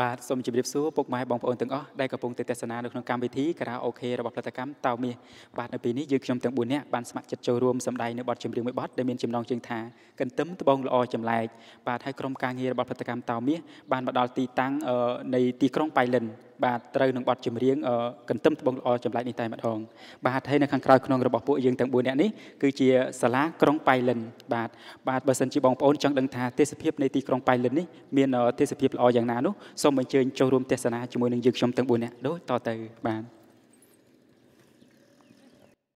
បាទសូមជម្រាបសួរពុកម៉ែបងប្អូនទាំងអស់ដែលកំពុងតែទេសនានៅក្នុងកម្មវិធីការ៉ាអូខេរបស់ផលិតកម្មតៅមាសបាទនៅពេលនេះយើងខ្ញុំទាំង4នាក់បានស្ម័គ្រចិត្តចូលរួមសម្ដែងនៅបទចម្រៀងមួយបទដែលមានចំណងជើងថាកន្ទឹមត្បូងល្អចម្លែកបាទហើយក្រុមការងាររបស់ផលិតកម្មតៅមាសបានមកដល់ទីតាំងនៃទីក្រុងប៉ៃលិនបាទត្រូវនឹងបទចម្រៀងកន្ទឹមត្បូងល្អចម្លែកនេះតែម្ដងបាទហើយនៅខាងក្រៅក្នុងរបស់ពួកយើងទាំង4នាក់នេះគឺជាសាលាក្រុងប៉ៃលិនបាទបាទបើសិនជាបងប្អូនចង់ដឹងថាទេសភាពនៃទីក្រុងប៉ៃលិននេះមានទេសភាពល្អយ៉ាងណានោះសូមអញ្ជើញចូលរួមទេសនាជាមួយនឹងយើងខ្ញុំទាំង4នាក់ដូចតទៅបាទ